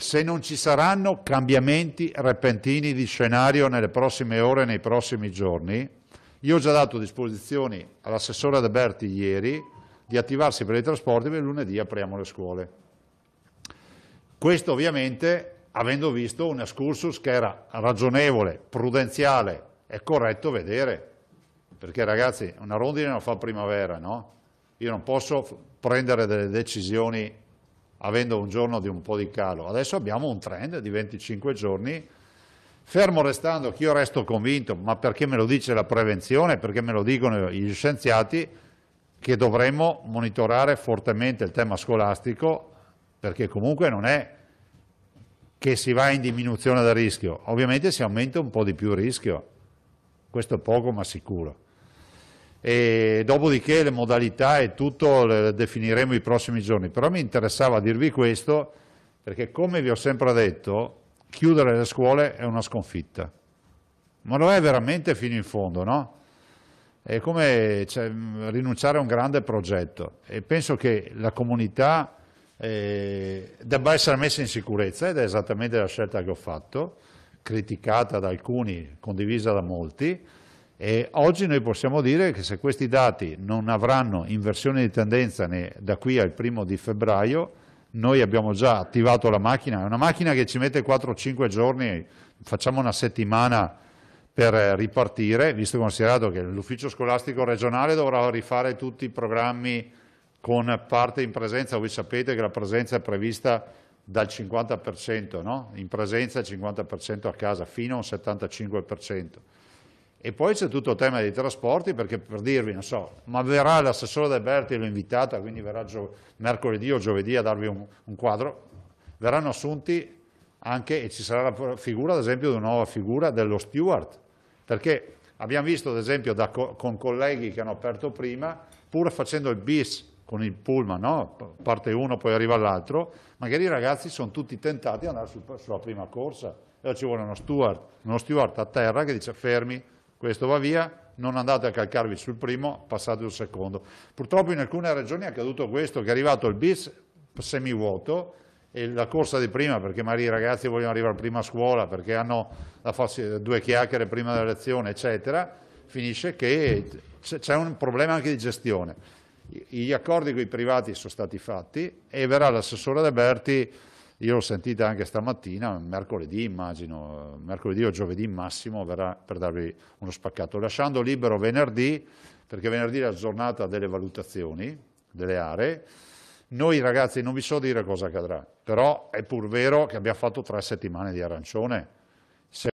se non ci saranno cambiamenti repentini di scenario nelle prossime ore, nei prossimi giorni, io ho già dato disposizioni all'assessore Adeberti ieri di attivarsi per i trasporti per lunedì apriamo le scuole. Questo ovviamente avendo visto un excursus che era ragionevole, prudenziale e corretto vedere, perché ragazzi una rondine non fa primavera, no? Io non posso prendere delle decisioni avendo un giorno di un po' di calo. Adesso abbiamo un trend di 25 giorni, fermo restando che io resto convinto, ma perché me lo dice la prevenzione, perché me lo dicono gli scienziati, che dovremmo monitorare fortemente il tema scolastico, perché comunque non è che si va in diminuzione del rischio, ovviamente si aumenta un po' di più il rischio, questo è poco ma sicuro e dopodiché le modalità e tutto le definiremo i prossimi giorni. Però mi interessava dirvi questo perché come vi ho sempre detto chiudere le scuole è una sconfitta, ma lo è veramente fino in fondo, no? È come cioè, rinunciare a un grande progetto e penso che la comunità eh, debba essere messa in sicurezza ed è esattamente la scelta che ho fatto, criticata da alcuni, condivisa da molti, e oggi noi possiamo dire che se questi dati non avranno inversione di tendenza da qui al primo di febbraio, noi abbiamo già attivato la macchina, è una macchina che ci mette 4-5 giorni, facciamo una settimana per eh, ripartire, visto considerato che l'ufficio scolastico regionale dovrà rifare tutti i programmi con parte in presenza, voi sapete che la presenza è prevista dal 50%, no? in presenza il 50% a casa, fino a un 75%. E poi c'è tutto il tema dei trasporti, perché per dirvi, non so, ma verrà l'assessore De Berti, l'ho invitata, quindi verrà mercoledì o giovedì a darvi un, un, quadro, verranno assunti anche, e ci sarà la figura, ad esempio, di una nuova figura dello steward, perché abbiamo visto, ad esempio, da, con colleghi che hanno aperto prima, pur facendo il bis con il pullman, no? parte uno poi arriva l'altro, magari i ragazzi sono tutti tentati ad andare sulla prima corsa, e allora ci vuole uno steward, uno steward a terra che dice fermi, questo va via, non andate a calcarvi sul primo, passate sul secondo. Purtroppo in alcune regioni è accaduto questo, che è arrivato il bis semivuoto e la corsa di prima, perché magari i ragazzi vogliono arrivare prima a scuola, perché hanno da farsi due chiacchiere prima della lezione, eccetera, finisce che c'è un problema anche di gestione. Gli accordi con i privati sono stati fatti e verrà l'assessore De Berti io l'ho sentita anche stamattina, mercoledì immagino, mercoledì o giovedì massimo verrà per darvi uno spaccato, lasciando libero venerdì, perché venerdì è la giornata delle valutazioni, delle aree. Noi ragazzi non vi so dire cosa accadrà, però è pur vero che abbiamo fatto tre settimane di arancione,